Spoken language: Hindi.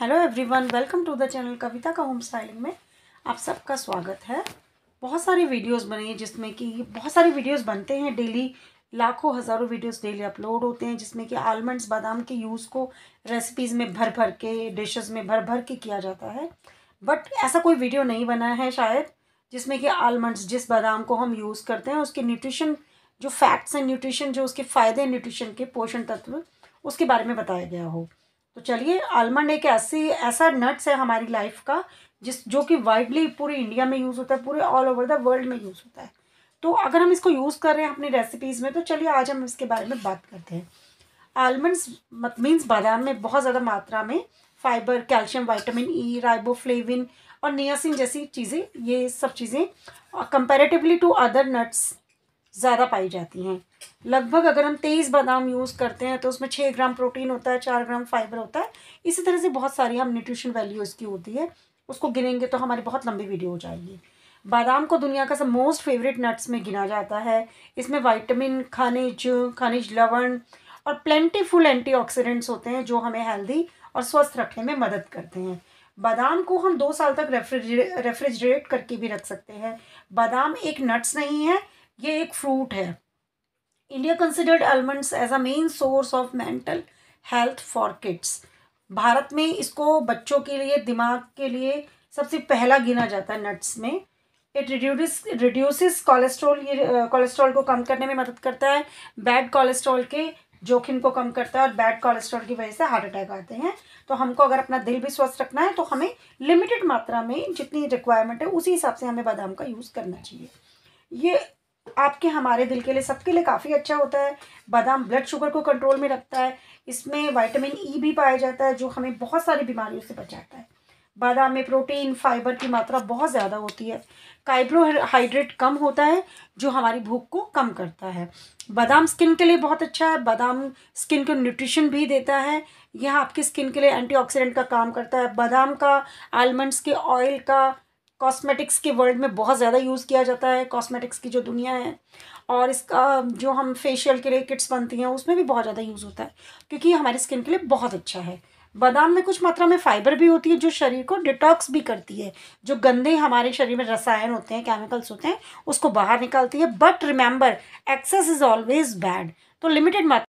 hello everyone welcome to the channel Kavita का होम स्टाइलिंग में आप सबका स्वागत है बहुत सारी वीडियोस बनी है जिसमें कि बहुत सारी वीडियोस बनते हैं डेली लाखों हज़ारों वीडियोस डेली अपलोड होते हैं जिसमें कि आलमंड्स बादाम के यूज़ को रेसिपीज़ में भर भर के डिशेस में भर भर के किया जाता है बट ऐसा कोई वीडियो नहीं बना है शायद जिसमें कि आलमंड्स जिस बादाम को हम यूज़ करते हैं उसके न्यूट्रिशन जो फैक्ट्स हैं न्यूट्रिशन जो उसके फ़ायदे न्यूट्रिशन के पोषण तत्व उसके बारे में बताया गया हो तो चलिए आलमंड एक ऐसी ऐसा नट्स है हमारी लाइफ का जिस जो कि वाइडली पूरे इंडिया में यूज़ होता है पूरे ऑल ओवर द वर्ल्ड में यूज़ होता है तो अगर हम इसको यूज़ कर रहे हैं अपनी रेसिपीज़ में तो चलिए आज हम इसके बारे में बात करते हैं आलमंड्स मीन्स बादाम में बहुत ज़्यादा मात्रा में fibre calcium vitamin E riboflavin और नियासिन जैसी चीज़ें ये सब चीज़ें कंपेरेटिवली टू अदर नट्स ज़्यादा पाई जाती हैं लगभग अगर हम तेईस बादाम यूज़ करते हैं तो उसमें छः ग्राम प्रोटीन होता है चार ग्राम फाइबर होता है इसी तरह से बहुत सारी हम न्यूट्रिशन वैल्यू इसकी होती है उसको गिनेंगे तो हमारी बहुत लंबी वीडियो हो जाएगी बादाम को दुनिया का सब मोस्ट फेवरेट नट्स में गिना जाता है इसमें वाइटामिन खनिज खनिज लवण और प्लेंटीफुल एंटी होते हैं जो हमें हेल्दी और स्वस्थ रखने में मदद करते हैं बादाम को हम दो साल तक रेफ्रिजरेट करके भी रख सकते हैं बादाम एक नट्स नहीं है ये एक फ्रूट है India considered almonds as a main source of mental health for kids Bharat में इसको बच्चों के लिए दिमाग के लिए सबसे पहला गिना जाता है नट्स में इट रिड्यूस रिड्यूसिस कोलेस्ट्रॉल ये कोलेस्ट्रॉल को कम करने में मदद करता है बैड कोलेस्ट्रॉल के जोखिम को कम करता है और बैड कोलेस्ट्रॉल की वजह से हार्ट अटैक आते हैं तो हमको अगर अपना दिल भी स्वस्थ रखना है तो हमें लिमिटेड मात्रा में जितनी रिक्वायरमेंट है उसी हिसाब से हमें बादाम का यूज़ करना चाहिए ये आपके हमारे दिल के लिए सबके लिए काफ़ी अच्छा होता है बादाम ब्लड शुगर को कंट्रोल में रखता है इसमें विटामिन ई e भी पाया जाता है जो हमें बहुत सारी बीमारियों से बचाता है बादाम में प्रोटीन फाइबर की मात्रा बहुत ज़्यादा होती है कार्बोहाइड्रेट कम होता है जो हमारी भूख को कम करता है बादाम स्किन के लिए बहुत अच्छा है बादाम स्किन को न्यूट्रिशन भी देता है यह आपकी स्किन के लिए एंटीऑक्सीडेंट का काम करता है बादाम का आलमंड्स के ऑयल का कॉस्मेटिक्स के वर्ल्ड में बहुत ज़्यादा यूज़ किया जाता है कॉस्मेटिक्स की जो दुनिया है और इसका जो हम फेशियल के लिए किट्स बनती हैं उसमें भी बहुत ज़्यादा यूज़ होता है क्योंकि ये हमारी स्किन के लिए बहुत अच्छा है बादाम में कुछ मात्रा में फाइबर भी होती है जो शरीर को डिटॉक्स भी करती है जो गंदे हमारे शरीर में रसायन होते हैं केमिकल्स होते हैं उसको बाहर निकालती है but remember excess is always bad तो लिमिटेड मात्रा